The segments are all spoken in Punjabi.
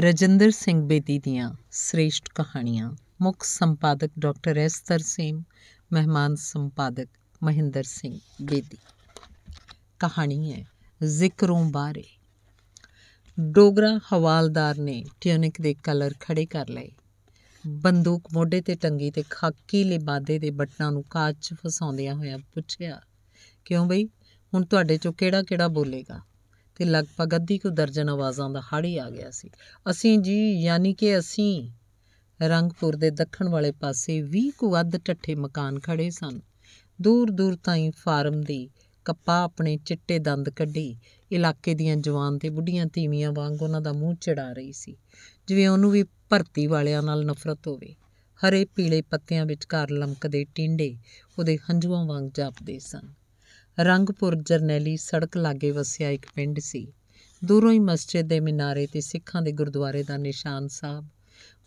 ਰਜਿੰਦਰ ਸਿੰਘ ਬੇਦੀ ਦੀਆਂ ਸ੍ਰੇਸ਼ਟ ਕਹਾਣੀਆਂ ਮੁੱਖ ਸੰਪਾਦਕ ਡਾਕਟਰ ਐਸ ਤਰਸੀਮ ਮਹਿਮਾਨ ਸੰਪਾਦਕ ਮਹਿੰਦਰ ਸਿੰਘ ਬੇਦੀ ਕਹਾਣੀ ਹੈ ਜ਼ਿਕਰੋਂ ਬਾਰੇ ਡੋਗਰਾ ਹਵਾਲਦਾਰ ਨੇ ਟਿਊਨਿਕ ਦੇ ਕਲਰ ਖੜੇ ਕਰ ਲਏ ਬੰਦੂਕ ਮੋਢੇ ਤੇ ਟੰਗੀ ਤੇ ਖਾਕੀ ਲਿਬਾਦੇ ਦੇ ਬਟਨਾਂ ਨੂੰ ਕਾਚ 'ਚ ਫਸਾਉਂਦਿਆਂ ਹੋਇਆ ਪੁੱਛਿਆ ਕਿਉਂ ਬਈ ਹੁਣ ਤੁਹਾਡੇ ਚੋਂ ਕਿਹੜਾ ਕਿਹੜਾ ਬੋਲੇਗਾ ਤੇ ਲਗਭਗ ਅੱਧੀ ਕੁ ਦਰਜਨ ਆਵਾਜ਼ਾਂ ਦਾ ਹੜੀ ਆ ਗਿਆ ਸੀ ਅਸੀਂ ਜੀ ਯਾਨੀ ਕਿ ਅਸੀਂ ਰੰਗਪੁਰ ਦੇ ਦੱਖਣ ਵਾਲੇ ਪਾਸੇ 20 ਕੁ ਅੱਧ ਟੱਠੇ ਮਕਾਨ ਖੜੇ ਸਨ ਦੂਰ ਦੂਰ ਤਾਈਂ ਫਾਰਮ ਦੀ ਕੱਪਾ ਆਪਣੇ ਚਿੱਟੇ ਦੰਦ ਕੱਢੀ ਇਲਾਕੇ ਦੀਆਂ ਜਵਾਨ ਤੇ ਬੁੱਢੀਆਂ ਧੀਵੀਆਂ ਵਾਂਗ ਉਹਨਾਂ ਦਾ ਮੂੰਹ ਚੜਾ ਰਹੀ ਸੀ ਜਿਵੇਂ ਉਹਨੂੰ ਵੀ ਭਰਤੀ ਵਾਲਿਆਂ ਨਾਲ ਨਫ਼ਰਤ ਹੋਵੇ ਹਰੇ ਪੀਲੇ ਪੱਤਿਆਂ ਵਿਚਕਾਰ ਲਮਕਦੇ ਟਿੰਡੇ ਉਹਦੇ ਹੰਝੂਆਂ ਵਾਂਗ ਜਾਪਦੇ ਸਨ ਰੰਗਪੁਰ ਜਰਨੈਲੀ ਸੜਕ ਲਾਗੇ ਵਸਿਆ ਇੱਕ ਪਿੰਡ ਸੀ ਦੂਰੋਂ ਹੀ ਮਸਜਿਦ ਦੇ ਮਿਨਾਰੇ ਤੇ ਸਿੱਖਾਂ ਦੇ ਗੁਰਦੁਆਰੇ ਦਾ ਨਿਸ਼ਾਨ ਸਾਹਿਬ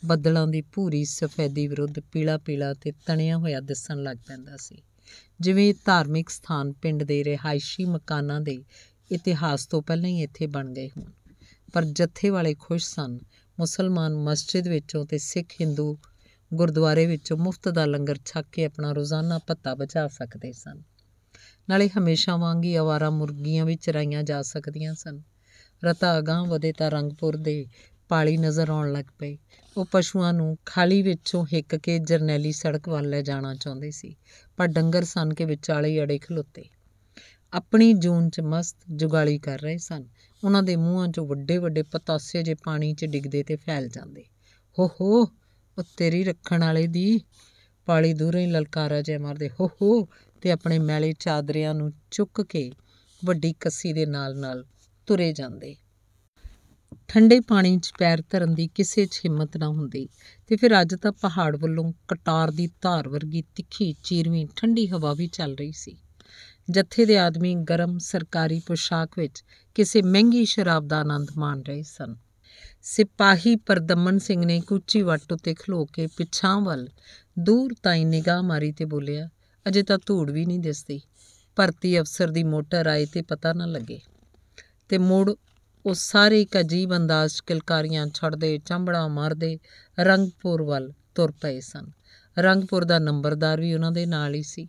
ਬੱਦਲਾਂ ਦੀ ਭੂਰੀ ਸਫੈਦੀ ਵਿਰੁੱਧ ਪੀਲਾ-ਪੀਲਾ ਤੇ ਤਣਿਆ ਹੋਇਆ ਦਿਸਣ ਲੱਗ ਪੈਂਦਾ ਸੀ ਜਿਵੇਂ ਧਾਰਮਿਕ ਸਥਾਨ ਪਿੰਡ ਦੇ ਰਿਹਾਇਸ਼ੀ ਮਕਾਨਾਂ ਦੇ ਇਤਿਹਾਸ ਤੋਂ ਪਹਿਲਾਂ ਹੀ ਇੱਥੇ ਬਣ ਗਏ ਹੋਣ ਪਰ ਜੱਥੇ ਵਾਲੇ ਖੁਸ਼ ਸਨ ਮੁਸਲਮਾਨ ਮਸਜਿਦ ਵਿੱਚੋਂ ਤੇ ਸਿੱਖ ਹਿੰਦੂ ਗੁਰਦੁਆਰੇ ਵਿੱਚੋਂ ਮੁਫਤ ਦਾ ਲੰਗਰ ਛੱਕ ਕੇ ਆਪਣਾ ਰੋਜ਼ਾਨਾ ਭੱਤਾ ਬਚਾ ਸਕਦੇ ਸਨ ਨਾਲੇ ਹਮੇਸ਼ਾ ਵਾਂਗ ਹੀ ਆਵਾਰਾ ਮੁਰਗੀਆਂ ਵੀ ਚਰਾਈਆਂ ਜਾ ਸਕਦੀਆਂ ਸਨ ਰਤਾ ਅਗਾਹ ਵਦੇ ਤਾਂ ਰੰਗਪੁਰ ਦੇ ਪਾਲੀ ਨਜ਼ਰ ਆਉਣ ਲੱਗ ਪਈ ਉਹ ਪਸ਼ੂਆਂ ਨੂੰ ਖਾਲੀ ਵਿੱਚੋਂ ਹਿੱਕ ਕੇ ਜਰਨੈਲੀ ਸੜਕ ਵੱਲ ਲੈ ਜਾਣਾ ਚਾਹੁੰਦੇ ਸੀ ਪਰ ਡੰਗਰ ਸਨ ਕੇ ਵਿਚਾਲੇ ਅੜੇ ਖਲੋਤੇ ਆਪਣੀ ਜੂਨ 'ਚ ਮਸਤ ਜੁਗਾਲੀ ਕਰ ਰਹੇ ਸਨ ਉਹਨਾਂ ਦੇ ਮੂੰਹਾਂ 'ਚੋਂ ਵੱਡੇ ਵੱਡੇ ਪਤਾਸੇ ਜੇ ਪਾਣੀ 'ਚ ਡਿੱਗਦੇ ਤੇ ਫੈਲ ਜਾਂਦੇ ਹੋ ਹੋ ਉਹ ਤੇਰੀ ਰੱਖਣ ਵਾਲੇ ਦੀ ਪਾਲੀ ਦੂਰੇ ਹੀ ਲਲਕਾਰਾ ਜੇ ਮਾਰਦੇ ਹੋ ਹੋ ਤੇ ਆਪਣੇ ਮੈਲੇ ਚਾਦਰਿਆਂ ਨੂੰ ਚੁੱਕ ਕੇ ਵੱਡੀ ਕੱਸੀ ਦੇ ਨਾਲ-ਨਾਲ ਤੁਰੇ ਜਾਂਦੇ ਠੰਡੇ ਪਾਣੀ 'ਚ ਪੈਰ ਧਰਨ ਦੀ ਕਿਸੇ 'ਚ ਹਿੰਮਤ ਨਾ ਹੁੰਦੀ ਤੇ ਫਿਰ ਅੱਜ ਤਾਂ ਪਹਾੜ ਵੱਲੋਂ ਕਟਾਰ ਦੀ ਧਾਰ ਵਰਗੀ ਤਿੱਖੀ ਚੀਰਵੀਂ ਠੰਡੀ ਹਵਾ ਵੀ ਚੱਲ ਰਹੀ ਸੀ ਜੱਥੇ ਦੇ ਆਦਮੀ ਗਰਮ ਸਰਕਾਰੀ ਪੋਸ਼ਾਕ ਵਿੱਚ ਕਿਸੇ ਮਹਿੰਗੀ ਸ਼ਰਾਬ ਦਾ ਆਨੰਦ ਮਾਣ ਰਹੇ ਸਨ ਸਿਪਾਹੀ ਪਰਦਮਨ ਸਿੰਘ ਨੇ ਕੁੱਚੀ ਵੱਟ ਉੱਤੇ ਖਲੋ ਕੇ ਪਿਛਾਂ ਵੱਲ ਦੂਰ ਤਾਈ ਨਿਗਾਹ ਮਾਰੀ ਤੇ ਬੋਲਿਆ ਅਜੇ ਤਾਂ ਧੂੜ ਵੀ ਨਹੀਂ ਦਿਸਦੀ ਭਰਤੀ ਅਫਸਰ ਦੀ ਮੋਟਰ ਆਏ ਤੇ ਪਤਾ ਨਾ ਲੱਗੇ ਤੇ ਮੋੜ ਉਹ ਸਾਰੇ ਇੱਕ ਅਜੀਬ ਅੰਦਾਜ਼ ਕਿਲਕਾਰੀਆਂ ਛੱਡਦੇ ਚੰਬੜਾ ਮਾਰਦੇ ਰੰਗਪੁਰ ਵੱਲ ਤੁਰ ਪਏ ਸਨ ਰੰਗਪੁਰ ਦਾ ਨੰਬਰਦਾਰ ਵੀ ਉਹਨਾਂ ਦੇ ਨਾਲ ਹੀ ਸੀ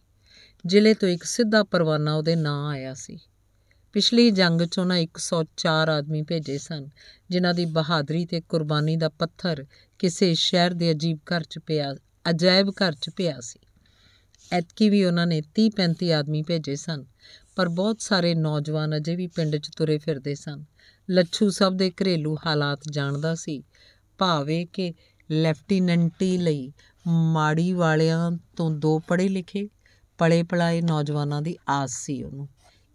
ਜ਼ਿਲ੍ਹੇ ਤੋਂ ਇੱਕ ਸਿੱਧਾ ਪਰਵਾਨਾ ਉਹਦੇ ਨਾਂ ਆਇਆ ਸੀ ਪਿਛਲੀ ਜੰਗ 'ਚ ਉਹਨਾਂ 104 ਆਦਮੀ ਭੇਜੇ ਸਨ ਜਿਨ੍ਹਾਂ ਦੀ ਬਹਾਦਰੀ ਤੇ ਕੁਰਬਾਨੀ ਦਾ ਪੱਥਰ ਕਿਸੇ ਸ਼ਹਿਰ ਦੇ ਅਜੀਬ ਘਰ 'ਚ ਪਿਆ ਅਜਾਇਬ ਘਰ 'ਚ ਪਿਆ ਸੀ ਐਤਕੀ ਵੀ ਉਹਨਾਂ ਨੇ 30-35 ਆਦਮੀ ਭੇਜੇ ਸਨ ਪਰ ਬਹੁਤ ਸਾਰੇ ਨੌਜਵਾਨ ਅਜੇ ਵੀ ਪਿੰਡ 'ਚ ਤੁਰੇ ਫਿਰਦੇ ਸਨ ਲੱਛੂ ਸਭ ਦੇ ਘਰੇਲੂ ਹਾਲਾਤ ਜਾਣਦਾ ਸੀ ਭਾਵੇਂ ਕਿ ਲੈਫਟੀਨੈਂਟੀ ਲਈ ਮਾੜੀ ਵਾਲਿਆਂ ਤੋਂ ਦੋ ਪੜੇ ਲਿਖੇ ਪਲੇ ਪਲਾਏ ਨੌਜਵਾਨਾਂ ਦੀ ਆਸ ਸੀ ਉਹਨੂੰ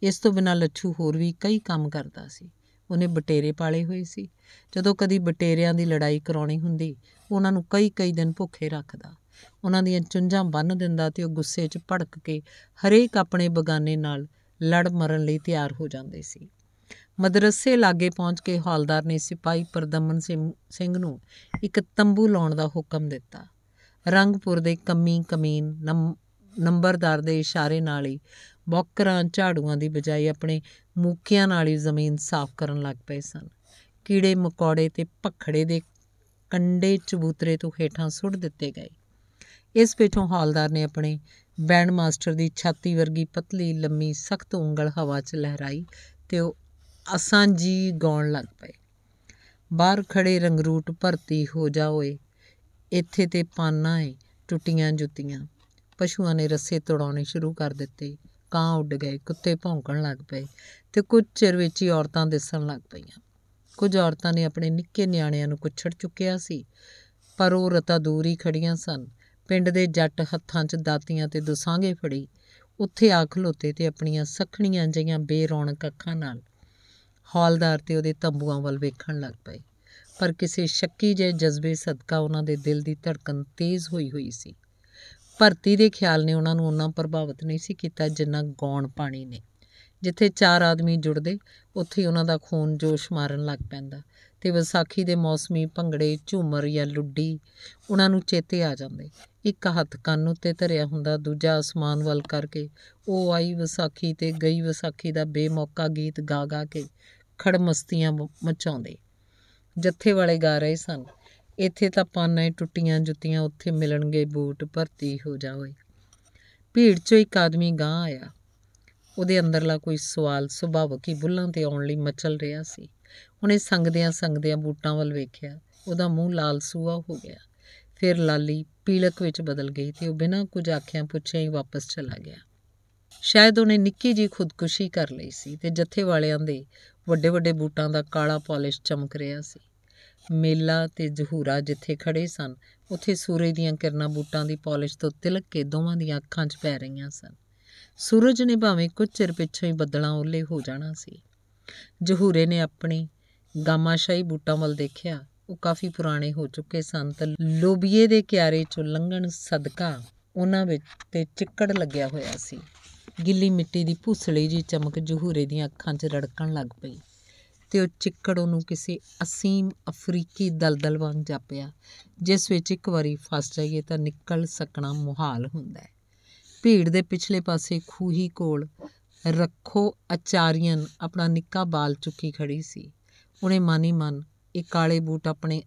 ਇਸ ਤੋਂ ਬਿਨਾਂ ਲੱਛੂ ਹੋਰ ਵੀ ਕਈ ਕੰਮ ਕਰਦਾ ਸੀ ਉਹਨੇ ਬਟੇਰੇ ਪਾਲੇ ਹੋਏ ਸੀ ਜਦੋਂ ਕਦੀ ਬਟੇਰਿਆਂ ਦੀ ਲੜਾਈ ਕਰਾਉਣੀ ਹੁੰਦੀ ਉਹਨਾਂ ਨੂੰ ਕਈ ਕਈ ਦਿਨ ਭੁੱਖੇ ਰੱਖਦਾ ਉਹਨਾਂ ਦੀਆਂ ਚੁੰਝਾਂ ਬੰਨ੍ਹ ਦਿੰਦਾ ਤੇ ਉਹ ਗੁੱਸੇ 'ਚ ਭੜਕ ਕੇ ਹਰੇਕ ਆਪਣੇ ਬਗਾਨੇ ਨਾਲ ਲੜ ਮਰਨ ਲਈ ਤਿਆਰ ਹੋ ਜਾਂਦੇ ਸੀ ਮਦਰਸੇ ਲਾਗੇ ਪਹੁੰਚ ਕੇ ਹੌਲਦਾਰ ਨੇ ਸਿਪਾਹੀ ਪਰਦਮਨ ਸਿੰਘ ਨੂੰ ਇੱਕ ਤੰਬੂ ਲਾਉਣ ਦਾ ਹੁਕਮ ਦਿੱਤਾ ਰੰਗਪੁਰ ਦੇ ਕਮੀ ਕਮੀਨ ਨੰਬਰਦਾਰ ਦੇ ਇਸ਼ਾਰੇ ਨਾਲ ਹੀ ਬੌਕਰਾਂ ਝਾੜੂਆਂ ਦੀ ਬਜਾਏ ਆਪਣੇ ਮੂਕਿਆਂ ਨਾਲ ਹੀ ਜ਼ਮੀਨ ਸਾਫ਼ ਕਰਨ ਲੱਗ ਪਏ ਸਨ ਕੀੜੇ ਮਕੌੜੇ ਤੇ ਭਖੜੇ ਦੇ ਕੰਡੇ ਚਬੂਤਰੇ ਤੋਂ ਹੇਠਾਂ ਸੁੱਟ ਦਿੱਤੇ ਗਏ ਇਸ ਪਿੱਛੋਂ ਹਾਲਦਾਰ ਨੇ ਆਪਣੇ ਬੈਂਡ ਮਾਸਟਰ ਦੀ ਛਾਤੀ ਵਰਗੀ ਪਤਲੀ ਲੰਮੀ ਸਖਤ ਉਂਗਲ ਹਵਾ 'ਚ ਲਹਿਰਾਈ ਤੇ ਉਹ ਅਸਾਂ ਜੀ ਗਾਉਣ ਲੱਗ ਪਏ ਬਾਹਰ ਖੜੇ ਰੰਗਰੂਟ ਭਰਤੀ ਹੋ ਜਾ ਓਏ ਇੱਥੇ ਤੇ ਪਾਨਾ ਏ ਟੁੱਟੀਆਂ ਜੁੱਤੀਆਂ ਪਸ਼ੂਆਂ ਨੇ ਰੱਸੇ ਤੋੜਾਉਣੇ ਸ਼ੁਰੂ ਕਰ ਦਿੱਤੇ ਕਾਂ ਉੱਡ ਗਏ ਕੁੱਤੇ ਭੌਂਕਣ ਲੱਗ ਪਏ ਤੇ ਕੁਝ ਚਿਰ ਵਿੱਚ ਹੀ ਔਰਤਾਂ ਦਿਸਣ ਲੱਗ ਪਈਆਂ ਕੁਝ ਔਰਤਾਂ ਨੇ ਆਪਣੇ ਨਿੱਕੇ ਨਿਆਣਿਆਂ ਨੂੰ ਕੁੱਛੜ ਚੁੱਕਿਆ ਸੀ ਪਰ ਉਹ ਰਤਾ ਦੂਰ ਹੀ ਖੜੀਆਂ ਸਨ ਪਿੰਡ ਦੇ ਜੱਟ ਹੱਥਾਂ 'ਚ ਦਾਤੀਆਂ ਤੇ ਦਸਾਂਗੇ ਫੜੀ ਉੱਥੇ ਆ ਖਲੋਤੇ ਤੇ ਆਪਣੀਆਂ ਸਖਣੀਆਂ ਜਈਆਂ ਬੇਰੌਣਕ ਅੱਖਾਂ ਨਾਲ ਹੌਲਦਾਰ ਤੇ ਉਹਦੇ ਤੰਬੂਆਂ ਵੱਲ ਵੇਖਣ ਲੱਗ ਪਏ ਪਰ ਕਿਸੇ ਸ਼ੱਕੀ ਜੇ ਜਜ਼ਬੇ ਸਦਕਾ ਉਹਨਾਂ ਦੇ ਦਿਲ ਦੀ ਧੜਕਨ ਤੇਜ਼ ਹੋਈ ਹੋਈ ਸੀ ਭਰਤੀ ਦੇ ਖਿਆਲ ਨੇ ਉਹਨਾਂ ਨੂੰ ਉਹਨਾਂ ਪ੍ਰਭਾਵਿਤ ਨਹੀਂ ਸੀ ਕੀਤਾ ਜਿੰਨਾ ਗੌਣ ਪਾਣੀ ਨੇ ਜਿੱਥੇ ਚਾਰ ਆਦਮੀ ਜੁੜਦੇ ਉੱਥੇ ਉਹਨਾਂ ਦਾ ਖੂਨ ਜੋਸ਼ ਮਾਰਨ ਲੱਗ ਪੈਂਦਾ ਤੇ ਵਿਸਾਖੀ ਦੇ ਮੌਸਮੀ ਭੰਗੜੇ ਝੂਮਰ ਜਾਂ ਲੁੱਡੀ ਉਹਨਾਂ ਨੂੰ ਚੇਤੇ ਆ ਜਾਂਦੇ ਇੱਕ ਹੱਥ ਕੰਨ ਉੱਤੇ ਧਰਿਆ ਹੁੰਦਾ ਦੂਜਾ ਅਸਮਾਨ ਵੱਲ ਕਰਕੇ ਉਹ ਆਈ ਵਿਸਾਖੀ ਤੇ ਗਈ ਵਿਸਾਖੀ ਦਾ ਬੇਮੌਕਾ ਗੀਤ ਗਾ ਗਾ ਕੇ ਖੜਮਸਤੀਆਂ ਮਚਾਉਂਦੇ ਜੱਥੇ ਵਾਲੇ ਗਾ ਰਹੇ ਸਨ ਇੱਥੇ ਤਾਂ ਪਾਨਾਂ ਟੁੱਟੀਆਂ ਜੁੱਤੀਆਂ ਉੱਥੇ ਮਿਲਣਗੇ ਬੂਟ ਭਰਤੀ ਹੋ ਜਾਵੇ ਭੀੜ 'ਚੋਂ ਇੱਕ ਆਦਮੀ ਗਾਂ ਆਇਆ ਉਹਦੇ ਅੰਦਰਲਾ ਕੋਈ ਸਵਾਲ ਸੁਭਾਵਕ ਹੀ ਬੁੱਲਾਂ ਤੇ ਆਉਣ ਲਈ ਮਚਲ ਰਿਹਾ ਸੀ ਉਹਨੇ ਸੰਗਦਿਆਂ ਸੰਗਦਿਆਂ ਬੂਟਾਂ ਵੱਲ ਵੇਖਿਆ ਉਹਦਾ ਮੂੰਹ ਲਾਲ ਸੂਆ ਹੋ ਗਿਆ ਫਿਰ ਲਾਲੀ ਪੀਲਕ ਵਿੱਚ ਬਦਲ ਗਈ ਤੇ ਉਹ ਬਿਨਾਂ ਕੁਝ ਆਖਿਆਂ ਪੁੱਛਿਆਂ ਹੀ ਵਾਪਸ ਚਲਾ ਗਿਆ ਸ਼ਾਇਦ ਉਹਨੇ ਨਿੱਕੀ ਜੀ ਖੁਦਕੁਸ਼ੀ ਕਰ ਲਈ ਸੀ ਤੇ ਜੱਥੇ ਵਾਲਿਆਂ ਦੇ ਵੱਡੇ ਵੱਡੇ ਬੂਟਾਂ ਦਾ ਕਾਲਾ ਪਾਲਿਸ਼ ਚਮਕ ਰਿਹਾ ਸੀ ਮੇਲਾ ਤੇ ਜ਼ਹੂਰਾ ਜਿੱਥੇ ਖੜੇ ਸਨ ਉੱਥੇ ਸੂਰਜ ਦੀਆਂ ਕਿਰਨਾਂ ਬੂਟਾਂ ਦੀ ਪਾਲਿਸ਼ ਤੋਂ ਤਿਲਕ ਕੇ ਦੋਵਾਂ ਦੀਆਂ ਅੱਖਾਂ 'ਚ ਪੈ ਰਹੀਆਂ ਸਨ ਸੂਰਜ ਨੇ ਭਾਵੇਂ ਕੁਝ ਚਿਰ ਪਿੱਛੋਂ ਹੀ ਬੱਦਲਾਂ ਓਲੇ ਹੋ ਜਾਣਾ ਸੀ ਜ਼ਹੂਰੇ ਨੇ ਆਪਣੀ ਗਾਮਾਸ਼ਾਈ ਬੂਟਾਂ ਵੱਲ ਦੇਖਿਆ ਉਹ ਕਾਫੀ ਪੁਰਾਣੇ ਹੋ ਚੁੱਕੇ ਸਨ ਤਾਂ ਲੋਬੀਏ ਦੇ ਕਿਆਰੇ ਚੋਂ ਲੰਘਣ ਸਦਕਾ ਉਹਨਾਂ ਵਿੱਚ ਤੇ ਚਿੱਕੜ ਲੱਗਿਆ ਹੋਇਆ ਸੀ ਗਿੱਲੀ ਮਿੱਟੀ ਦੀ ਭੂਸਲੇ ਜੀ ਚਮਕ ਜਹੂਰੇ ਦੀਆਂ ਅੱਖਾਂ 'ਚ ਰੜਕਣ ਲੱਗ ਪਈ ਤੇ ਉਹ ਚਿੱਕੜ ਉਹਨੂੰ ਕਿਸੇ ਅਸੀਮ ਅਫਰੀਕੀ ਦਲਦਲ ਵਾਂਗ ਜਾਪਿਆ ਜਿਸ ਵਿੱਚ ਇੱਕ ਵਾਰੀ ਫਸ ਜਾਈਏ ਤਾਂ ਨਿਕਲ ਸਕਣਾ ਮੁਹਾਲ ਹੁੰਦਾ ਹੈ ਭੀੜ ਦੇ ਪਿਛਲੇ ਪਾਸੇ ਖੂਹੀ ਕੋਲ ਰੱਖੋ ਅਚਾਰੀਆਂ ਆਪਣਾ ਨਿੱਕਾ ਬਾਲ ਚੁੱਕੀ ਖੜੀ ਸੀ ਉਹਨੇ ਮਾਨੀ ਮਨ ਇਹ ਕਾਲੇ ਬੂਟ ਆਪਣੇ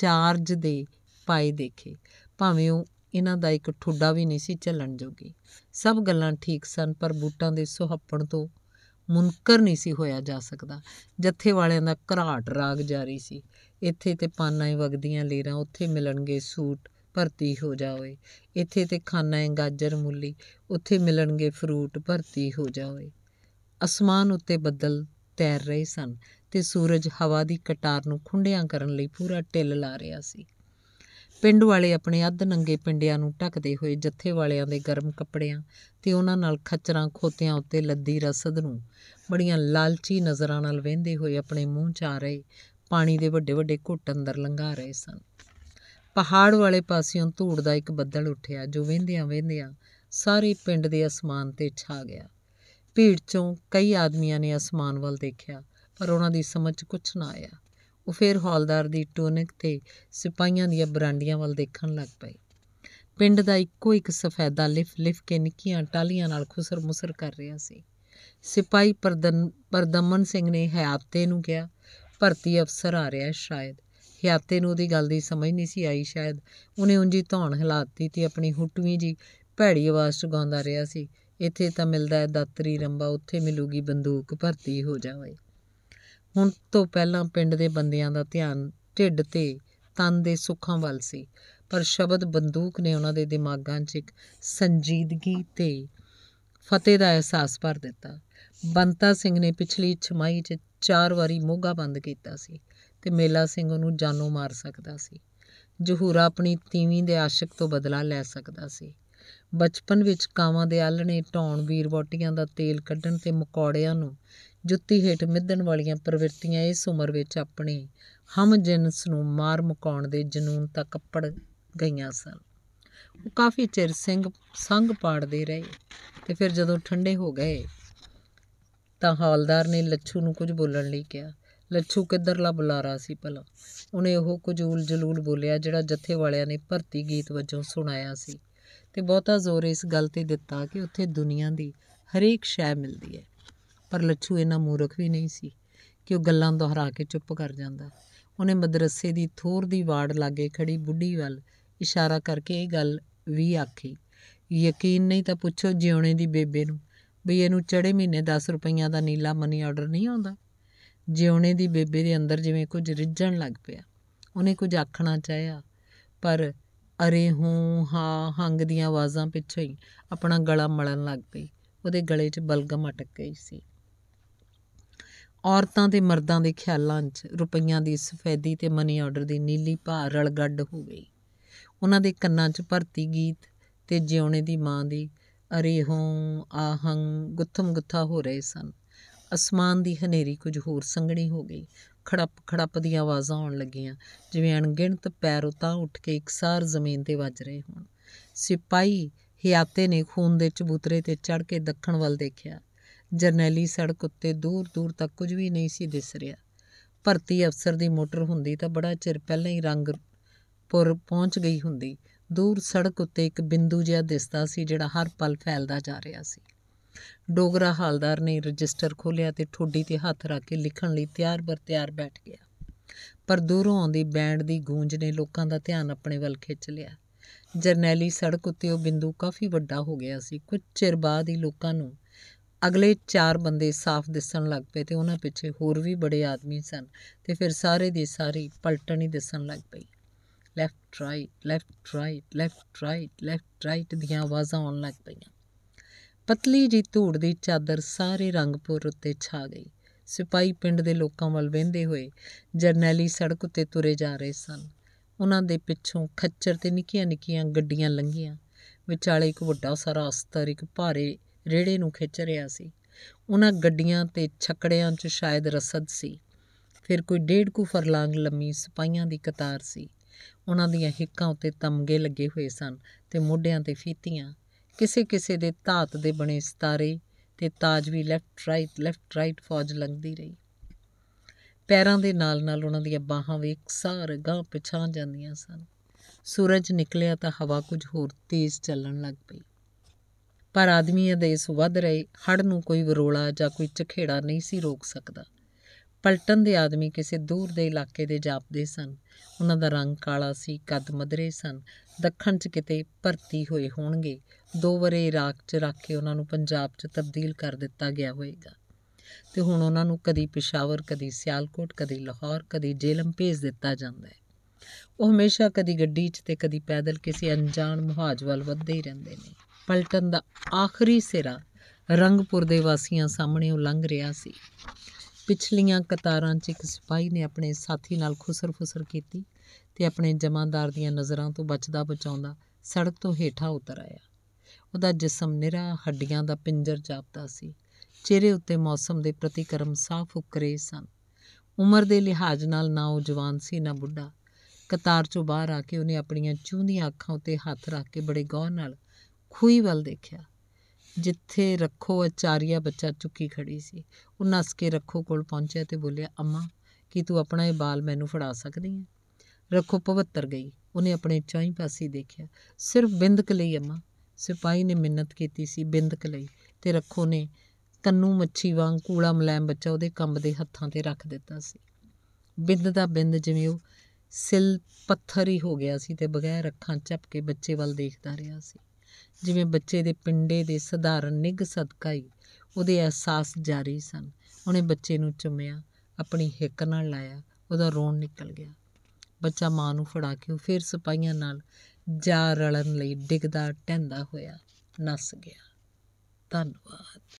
ਚਾਰਜ ਦੇ ਪਾਏ ਦੇਖੇ ਭਾਵੇਂ ਉਹ ਇਹਨਾਂ ਦਾ ਇੱਕ ਠੁੱਡਾ ਵੀ ਨਹੀਂ ਸੀ ਚੱਲਣ ਜੋਗੀ ਸਭ ਗੱਲਾਂ ਠੀਕ ਸਨ ਪਰ ਬੂਟਾਂ ਦੇ ਸੁਹੱਪਣ ਤੋਂ ਮੁਨਕਰ ਨਹੀਂ ਸੀ ਹੋਇਆ ਜਾ ਸਕਦਾ ਜੱਥੇ ਵਾਲਿਆਂ ਦਾ ਘਰਾਟ ਰਾਗ ਜਾਰੀ ਸੀ ਇੱਥੇ ਤੇ ਪਾਨਾਂ ਹੀ ਵਗਦੀਆਂ ਲੇਰਾਂ ਉੱਥੇ ਮਿਲਣਗੇ ਸੂਟ ਭਰਤੀ ਹੋ ਜਾਵੇ ਇੱਥੇ ਤੇ ਖਾਨਾ ਹੈ ਗਾਜਰ ਮੁੱਲੀ ਉੱਥੇ ਮਿਲਣਗੇ ਫਰੂਟ ਭਰਤੀ ਹੋ ਜਾਵੇ ਅਸਮਾਨ ਉੱਤੇ ਬੱਦਲ ਤੈਰ ਰਹੇ ਸਨ ਤੇ ਸੂਰਜ ਹਵਾ ਦੀ ਕਟਾਰ ਨੂੰ ਖੁੰਡਿਆਂ ਕਰਨ ਲਈ ਪੂਰਾ ਟਿੱਲ ਲਾ ਰਿਹਾ ਸੀ ਪਿੰਡ ਵਾਲੇ ਆਪਣੇ ਅੱਧ ਨੰਗੇ ਪਿੰਡਿਆਂ ਨੂੰ ਢੱਕਦੇ ਹੋਏ ਜੱਥੇ ਵਾਲਿਆਂ ਦੇ ਗਰਮ ਕੱਪੜਿਆਂ ਤੇ ਉਹਨਾਂ ਨਾਲ ਖੱਚਰਾਂ ਖੋਤਿਆਂ ਉੱਤੇ ਲੱਦੀ ਰਸਦ ਨੂੰ ਬੜੀਆਂ ਲਾਲਚੀ ਨਜ਼ਰਾਂ ਨਾਲ ਵਹਿੰਦੇ ਹੋਏ ਆਪਣੇ ਮੂੰਹ 'ਚ ਆ ਰਹੇ ਪਾਣੀ ਦੇ ਵੱਡੇ ਵੱਡੇ ਘੁੱਟ ਅੰਦਰ ਲੰਘਾ ਰਹੇ ਸਨ ਪਹਾੜ ਵਾਲੇ ਪਾਸਿਓਂ ਧੂੜ ਦਾ ਇੱਕ ਬੱਦਲ ਉੱਠਿਆ ਜੋ ਵਹਿੰਦਿਆਂ ਵਹਿੰਦਿਆਂ ਸਾਰੇ ਪਿੰਡ ਦੇ ਅਸਮਾਨ ਤੇ ਛਾ ਗਿਆ ਭੀੜ 'ਚੋਂ ਕਈ ਆਦਮੀਆਂ ਨੇ ਅਸਮਾਨ ਵੱਲ ਦੇਖਿਆ ਪਰ ਉਹਨਾਂ ਦੀ ਸਮਝ ਕੁਝ ਨਾ ਆਇਆ ਉਹ ਫੇਰ ਹੌਲਦਾਰ ਦੀ ਟੋਨਿਕ ਤੇ ਸਿਪਾਹੀਆਂ ਦੀਆਂ ਬਰਾਂਡੀਆਂ ਵੱਲ ਦੇਖਣ ਲੱਗ ਪਏ ਪਿੰਡ ਦਾ ਇੱਕੋ ਇੱਕ ਸਫੈਦਾ ਲਿਫ ਲਿਫ ਕੇ ਨਿੱਕੀਆਂ ਟਾਲੀਆਂ ਨਾਲ ਖੁਸਰ-ਮੁਸਰ ਕਰ ਰਿਹਾ ਸੀ ਸਿਪਾਈ ਪਰਦਮਨ ਸਿੰਘ ਨੇ ਹਿਆਤੇ ਨੂੰ ਕਿਹਾ ਭਰਤੀ ਅਫਸਰ ਆ ਰਿਹਾ ਹੈ ਸ਼ਾਇਦ ਹਿਆਤੇ ਨੂੰ ਉਹਦੀ ਗੱਲ ਦੀ ਸਮਝ ਨਹੀਂ ਸੀ ਆਈ ਸ਼ਾਇਦ ਉਹਨੇ ਉੰਜੀ ਧੌਣ ਹਿਲਾਤੀ ਤੇ ਆਪਣੀ ਹੁੱਟਵੀਂ ਜੀ ਭੈੜੀ ਆਵਾਜ਼ ਚ ਗਾਉਂਦਾ ਰਿਹਾ ਸੀ ਇੱਥੇ ਤਾਂ ਮਿਲਦਾ ਹੈ ਦਾਤਰੀ ਰੰਬਾ ਉੱਥੇ ਮਿਲੂਗੀ ਬੰਦੂਕ ਭਰਤੀ ਹੋ ਜਾਵੇ ਹੁਣ ਤੋਂ ਪਹਿਲਾਂ ਪਿੰਡ ਦੇ ਬੰਦਿਆਂ ਦਾ ਧਿਆਨ ਢਿੱਡ ਤੇ ਤਨ ਦੇ ਸੁੱਖਾਂ ਵੱਲ ਸੀ ਪਰ ਸ਼ਬਦ ਬੰਦੂਕ ਨੇ ਉਹਨਾਂ ਦੇ ਦਿਮਾਗਾਂ 'ਚ ਇੱਕ ਸੰਜੀਦਗੀ ਤੇ ਫਤਿਹ ਦਾ ਅਹਿਸਾਸ ਭਰ ਦਿੱਤਾ ਬੰਤਾ ਸਿੰਘ ਨੇ ਪਿਛਲੀ ਛਮਾਈ 'ਚ ਚਾਰ ਵਾਰੀ ਮੋਗਾ ਬੰਦ ਕੀਤਾ ਸੀ ਤੇ ਮੇਲਾ ਸਿੰਘ ਉਹਨੂੰ ਜਾਨੋਂ ਮਾਰ ਸਕਦਾ ਸੀ ਜਹੂਰਾ ਆਪਣੀ ਤੀਵੀਂ ਦੇ ਆਸ਼ਿਕ ਤੋਂ ਬਦਲਾ ਲੈ ਸਕਦਾ ਸੀ ਬਚਪਨ ਵਿੱਚ ਕਾਵਾਂ ਦੇ ਆਲਣੇ ਢੌਣ ਵੀਰ ਬੋਟੀਆਂ ਦਾ ਤੇਲ ਕੱਢਣ ਤੇ ਮਕੌੜਿਆਂ ਨੂੰ ਜੁੱਤੀ ਹੇਠ ਮਿੱਧਣ ਵਾਲੀਆਂ ਪ੍ਰਵਿਰਤੀਆਂ ਇਸ ਉਮਰ ਵਿੱਚ ਆਪਣੀ ਹਮ ਜਿੰਸ ਨੂੰ ਮਾਰ ਮੁਕਾਉਣ ਦੇ ਜਨੂਨ ਤੱਕ ਪੜ ਗਈਆਂ ਸਨ ਉਹ ਕਾਫੀ ਚਿਰ ਸਿੰਘ ਸੰਗ ਪਾੜਦੇ ਰਹੇ ਤੇ ਫਿਰ ਜਦੋਂ ਠੰਡੇ ਹੋ ਗਏ ਤਾਂ ਹਾਲਦਾਰ ਨੇ ਲੱਛੂ ਨੂੰ ਕੁਝ ਬੋਲਣ ਲਈ ਕਿਹਾ ਲੱਛੂ ਕਿੱਧਰਲਾ ਬੁਲਾਰਾ ਸੀ ਭਲਾ ਉਹਨੇ ਉਹ ਉਲ ਜਲੂਲ ਬੋਲਿਆ ਜਿਹੜਾ ਜੱਥੇ ਵਾਲਿਆਂ ਨੇ ਭਰਤੀ ਗੀਤ ਵਜੋਂ ਸੁਣਾਇਆ ਸੀ ਤੇ ਬਹੁਤਾ ਜ਼ੋਰ ਇਸ ਗੱਲ ਤੇ ਦਿੱਤਾ ਕਿ ਉੱਥੇ ਦੁਨੀਆ ਦੀ ਹਰੇਕ ਸ਼ੈ ਮਿਲਦੀ ਹੈ ਪਰ ਲੱਛੂ ਇਹਨਾਂ ਮੂਰਖ ਵੀ ਨਹੀਂ ਸੀ ਕਿ ਉਹ ਗੱਲਾਂ ਦੁਹਰਾ ਕੇ ਚੁੱਪ ਕਰ ਜਾਂਦਾ ਉਹਨੇ ਮਦਰਸੇ ਦੀ ਥੋਰ ਦੀ ਵਾਰਡ ਲਾਗੇ ਖੜੀ ਬੁੱਢੀ ਵੱਲ ਇਸ਼ਾਰਾ ਕਰਕੇ ਇਹ ਗੱਲ ਵੀ ਆਖੀ ਯਕੀਨ ਨਹੀਂ ਤਾਂ ਪੁੱਛੋ ਜਿਉਣੇ ਦੀ ਬੇਬੇ ਨੂੰ ਵੀ ਇਹਨੂੰ ਚੜੇ ਮਹੀਨੇ 10 ਰੁਪਈਆਂ ਦਾ ਨੀਲਾ ਮਨੀ ਆਰਡਰ ਨਹੀਂ ਆਉਂਦਾ ਜਿਉਣੇ ਦੀ ਬੇਬੇ ਦੇ ਅੰਦਰ ਜਿਵੇਂ ਕੁਝ ਰਿੱਝਣ ਲੱਗ ਪਿਆ ਉਹਨੇ ਕੁਝ ਆਖਣਾ ਚਾਹਿਆ ਪਰ ਅਰੇ ਹੂੰ ਹਾਂ ਹੰਗ ਦੀਆਂ ਆਵਾਜ਼ਾਂ ਪਿੱਛੇ ਹੀ ਆਪਣਾ ਗਲਾ ਮਲਣ ਲੱਗ ਪਈ ਉਹਦੇ ਗਲੇ 'ਚ ਬਲਗਮ ਅਟਕ ਗਈ ਸੀ ਔਰਤਾਂ ਤੇ ਮਰਦਾਂ ਦੇ ਖਿਆਲਾਂ 'ਚ ਰੁਪਈਆਂ ਦੀ ਸਫੈਦੀ ਤੇ ਮਨੀ ਆਰਡਰ ਦੀ ਨੀਲੀ ਭਾਰ ਰਲਗੱਡ ਹੋ ਗਈ ਉਹਨਾਂ ਦੇ ਕੰਨਾਂ 'ਚ ਭਰਤੀ ਗੀਤ ਤੇ ਜਿਉਣੇ ਦੀ ਮਾਂ ਦੀ ਅਰੇ ਹੋਂ ਆਹੰ ਗੁੱਥਮ ਗੁੱਥਾ ਹੋ ਰਹੇ ਸਨ ਅਸਮਾਨ ਦੀ ਹਨੇਰੀ ਕੁਝ ਹੋਰ ਸੰਘਣੀ ਹੋ ਗਈ ਖੜਪ ਖੜਪ ਦੀਆਂ ਆਵਾਜ਼ਾਂ ਆਉਣ ਲੱਗੀਆਂ ਜਿਵੇਂ ਅਣਗਿਣਤ ਪੈਰ ਉਤਾਂ ਉੱਠ ਕੇ ਇਕਸਾਰ ਜ਼ਮੀਨ ਤੇ ਵੱਜ ਰਹੇ ਹੋਣ ਸਿਪਾਈ ਹਿਆਤੇ ਨੇ ਖੂਨ ਦੇ ਚਬੂਤਰੇ ਤੇ ਚੜ ਕੇ ਦੱਖਣ ਵੱਲ ਦੇਖਿਆ ਜਰਨੈਲੀ ਸੜਕ ਉੱਤੇ ਦੂਰ ਦੂਰ ਤੱਕ ਕੁਝ ਵੀ ਨਹੀਂ ਸੀ ਦਿਸ ਰਿਹਾ ਭਰਤੀ ਅਫਸਰ ਦੀ ਮੋਟਰ ਹੁੰਦੀ ਤਾਂ ਬੜਾ ਚਿਰ ਪਹਿਲਾਂ ਹੀ ਰੰਗਪੁਰ ਪਹੁੰਚ ਗਈ ਹੁੰਦੀ ਦੂਰ ਸੜਕ ਉੱਤੇ ਇੱਕ ਬਿੰਦੂ ਜਿਹਾ ਦਿਸਦਾ ਸੀ ਜਿਹੜਾ ਹਰ ਪਲ ਫੈਲਦਾ ਜਾ ਰਿਹਾ ਸੀ ਡੋਗਰਾ ਹਾਲਦਾਰ ਨੇ ਰਜਿਸਟਰ ਖੋਲ੍ਹਿਆ ਤੇ ਠੋਡੀ ਤੇ ਹੱਥ ਰੱਖ ਕੇ ਲਿਖਣ ਲਈ ਤਿਆਰ ਬਰ ਤਿਆਰ ਬੈਠ ਗਿਆ ਪਰ ਦੂਰੋਂ ਆਉਂਦੀ ਬੈਂਡ ਦੀ ਗੂੰਜ ਨੇ ਲੋਕਾਂ ਦਾ ਧਿਆਨ ਆਪਣੇ ਵੱਲ ਖਿੱਚ ਲਿਆ ਜਰਨੈਲੀ ਸੜਕ ਉੱਤੇ ਉਹ ਬਿੰਦੂ ਕਾਫੀ ਵੱਡਾ ਹੋ ਗਿਆ ਸੀ ਕੁਝ ਚਿਰ ਬਾਅਦ ਹੀ ਲੋਕਾਂ ਨੂੰ ਅਗਲੇ ਚਾਰ ਬੰਦੇ ਸਾਫ਼ ਦਿਸਣ ਲੱਗ ਪਏ ਤੇ ਉਹਨਾਂ ਪਿੱਛੇ ਹੋਰ ਵੀ ਬੜੇ ਆਦਮੀ ਸਨ ਤੇ ਫਿਰ ਸਾਰੇ ਦੀ ਸਾਰੀ ਪਲਟਣ ਹੀ ਦਿਸਣ ਲੱਗ ਪਈ left right left right left right left right ਦੀਆਂ ਆਵਾਜ਼ਾਂ ਆਉਣ ਲੱਗ ਪਈਆਂ ਪਤਲੀ ਜੀ ਧੂੜ ਦੀ ਚਾਦਰ ਸਾਰੇ ਰੰਗਪੁਰ ਉੱਤੇ ਛਾ ਗਈ ਸਿਪਾਈ ਪਿੰਡ ਦੇ ਲੋਕਾਂ ਵੱਲ ਵਹਿੰਦੇ ਹੋਏ ਜਰਨੈਲੀ ਸੜਕ ਉੱਤੇ ਤੁਰੇ ਜਾ ਰਹੇ ਸਨ ਉਹਨਾਂ ਦੇ ਪਿੱਛੋਂ ਖੱਚਰ ਤੇ ਨਿੱਕੀਆਂ ਨਿੱਕੀਆਂ ਗੱਡੀਆਂ ਲੰਘੀਆਂ ਵਿਚਾਲੇ ਇੱਕ ਵੱਡਾ ਸਾਰਾ ਅਸਤਰ ਇੱਕ ਭਾਰੇ ਰੇੜੇ ਨੂੰ ਖਿੱਚ ਰਿਹਾ ਸੀ ਉਹਨਾਂ ਗੱਡੀਆਂ ਤੇ ਛਕੜਿਆਂ 'ਚ ਸ਼ਾਇਦ ਰਸਦ ਸੀ ਫਿਰ ਕੋਈ ਡੇਢ ਕੁ ਫਰਲਾਂਗ ਲੰਮੀ ਸਿਪਾਹੀਆਂ ਦੀ ਕਤਾਰ ਸੀ ਉਹਨਾਂ ਦੀਆਂ ਹਿੱਕਾਂ ਉੱਤੇ ਤਮਗੇ ਲੱਗੇ ਹੋਏ ਸਨ ਤੇ ਮੋਢਿਆਂ ਤੇ ਫੀਤੀਆਂ ਕਿਸੇ ਕਿਸੇ ਦੇ ਧਾਤ ਦੇ ਬਣੇ ਸਤਾਰੇ ਤੇ ਤਾਜ ਵੀ ਲੈਫਟ ਰਾਈਟ ਲੈਫਟ ਰਾਈਟ ਫੌਜ ਲੰਘਦੀ ਰਹੀ ਪੈਰਾਂ ਦੇ ਨਾਲ ਨਾਲ ਉਹਨਾਂ ਦੀਆਂ ਬਾਹਾਂ ਵੀ ਇਕਸਾਰ ਗਾਂ ਪਛਾਣ ਜਾਂਦੀਆਂ ਸਨ ਸੂਰਜ ਨਿਕਲਿਆ ਤਾਂ ਹਵਾ ਕੁਝ ਹੋਰ ਤੇਜ਼ ਚੱਲਣ ਲੱਗ ਪਈ ਪਰ ਆਦਮੀ ਆਦੇਸ ਵੱਧ ਰਹੇ ਹੜ ਨੂੰ ਕੋਈ ਵਿਰੋਲਾ ਜਾਂ ਕੋਈ ਚਖੇੜਾ ਨਹੀਂ ਸੀ ਰੋਕ ਸਕਦਾ ਪਲਟਨ ਦੇ ਆਦਮੀ ਕਿਸੇ ਦੂਰ ਦੇ ਇਲਾਕੇ ਦੇ ਜਾਪਦੇ ਸਨ ਉਹਨਾਂ ਦਾ ਰੰਗ ਕਾਲਾ ਸੀ ਕੱਦ ਮਧਰੇ ਸਨ ਦੱਖਣ 'ਚ ਕਿਤੇ ਭਰਤੀ ਹੋਏ ਹੋਣਗੇ ਦੋ ਵਰੇ ਇਰਾਕ 'ਚ ਰੱਖ ਕੇ ਉਹਨਾਂ ਨੂੰ ਪੰਜਾਬ 'ਚ ਤਬਦੀਲ ਕਰ ਦਿੱਤਾ ਗਿਆ ਹੋਵੇਗਾ ਤੇ ਹੁਣ ਉਹਨਾਂ ਨੂੰ ਕਦੀ ਪਿਸ਼ਾਵਰ ਕਦੀ ਸਿਆਲਕੋਟ ਕਦੀ ਲਾਹੌਰ ਕਦੀ ਜੇਲਮ ਭੇਜ ਦਿੱਤਾ ਜਾਂਦਾ ਹੈ ਉਹ ਹਮੇਸ਼ਾ ਕਦੀ ਗੱਡੀ 'ਚ ਤੇ ਕਦੀ ਪੈਦਲ ਕਿਸੇ ਅਣਜਾਣ ਮੁਹਾਜ ਵੱਲ ਵੱਧਦੇ ਹੀ ਰਹਿੰਦੇ ਨੇ ਪਲਟਨ ਦਾ ਆਖਰੀ ਸਿਰਾ ਰੰਗਪੁਰ ਦੇ ਵਾਸੀਆਂ ਸਾਹਮਣੇ ਉਹ ਲੰਘ ਰਿਹਾ ਸੀ ਪਿਛਲੀਆਂ ਕਤਾਰਾਂ 'ਚ ਇੱਕ ਸਿਪਾਹੀ ਨੇ ਆਪਣੇ ਸਾਥੀ ਨਾਲ ਖੁਸਰ-ਫੁਸਰ ਕੀਤੀ ਤੇ ਆਪਣੇ ਜਮਾਦਾਰ ਦੀਆਂ ਨਜ਼ਰਾਂ ਤੋਂ ਬਚਦਾ ਬਚਾਉਂਦਾ ਸੜਕ ਤੋਂ ਹੇਠਾਂ ਉਤਰ ਆਇਆ ਉਹਦਾ ਜਿਸਮ ਨਿਰਾ ਹੱਡੀਆਂ ਦਾ ਪਿੰਜਰ ਜਾਪਦਾ ਸੀ ਚਿਹਰੇ ਉੱਤੇ ਮੌਸਮ ਦੇ ਪ੍ਰਤੀਕਰਮ ਸਾਫ਼ ਉਕਰੇ ਸਨ ਉਮਰ ਦੇ ਲਿਹਾਜ਼ ਨਾਲ ਨਾ ਉਹ ਜਵਾਨ ਸੀ ਨਾ ਬੁੱਢਾ ਕਤਾਰ ਚੋਂ ਬਾਹਰ ਆ ਕੇ ਉਹਨੇ ਆਪਣੀਆਂ ਚੂੰਦੀਆਂ ਅੱਖਾਂ ਉੱਤੇ ਹੱਥ ਰੱਖ ਕੇ ਬੜੇ ਗੌਰ ਨਾਲ ਖੂਹੀ ਵੱਲ ਦੇਖਿਆ ਜਿੱਥੇ ਰੱਖੋ ਅਚਾਰੀਆ ਬੱਚਾ ਚੁੱਕੀ ਖੜੀ ਸੀ ਉਹ ਨੱਸ ਕੇ ਰੱਖੋ ਕੋਲ ਪਹੁੰਚਿਆ ਤੇ ਬੋਲਿਆ ਅੰਮਾ ਕੀ ਤੂੰ ਆਪਣਾ ਇਹ ਬਾਲ ਮੈਨੂੰ ਫੜਾ ਸਕਦੀ ਹੈ ਰੱਖੋ ਪਵਿੱਤਰ ਗਈ ਉਹਨੇ ਆਪਣੇ ਚੌਂਹੀ ਪਾਸੇ ਦੇਖਿਆ ਸਿਰਫ ਬਿੰਦਕ ਲਈ ਅੰਮਾ ਸਿਪਾਈ ਨੇ ਮਿੰਨਤ ਕੀਤੀ ਸੀ ਬਿੰਦਕ ਲਈ ਤੇ ਰੱਖੋ ਨੇ ਤੰਨੂ ਮੱਛੀ ਵਾਂਗ ਕੂੜਾ ਮਲੈਮ ਬੱਚਾ ਉਹਦੇ ਕੰਬ ਦੇ ਹੱਥਾਂ ਤੇ ਰੱਖ ਦਿੱਤਾ ਸੀ ਬਿੰਦ ਦਾ ਬਿੰਦ ਜਿਵੇਂ ਉਹ ਸਿਲ ਪੱਥਰ ਹੀ ਹੋ ਗਿਆ ਸੀ ਤੇ ਬਗੈਰ ਅੱਖਾਂ ਕੇ ਬੱਚੇ ਵੱਲ ਦੇਖਦਾ ਰਿਹਾ ਸੀ ਜਿਵੇਂ ਬੱਚੇ ਦੇ ਪਿੰਡੇ ਦੇ ਸਧਾਰਨ ਨਿੱਘ ਸਦਕਾ ਹੀ ਉਹਦੇ ਅਹਿਸਾਸ ਜਾਰੀ ਸਨ ਉਹਨੇ ਬੱਚੇ ਨੂੰ ਚੁੰਮਿਆ ਆਪਣੀ ਹਿੱਕ ਨਾਲ ਲਾਇਆ ਉਹਦਾ ਰੋਣ ਨਿਕਲ ਗਿਆ ਬੱਚਾ ਮਾਂ ਨੂੰ ਫੜਾ ਕੇ ਉਹ ਫਿਰ ਸਪਾਈਆਂ ਨਾਲ ਜਾ ਰਲਣ ਲਈ ਡਿੱਗਦਾ ਟੰਦਾ ਹੋਇਆ ਨਸ ਗਿਆ ਧੰਨਵਾਦ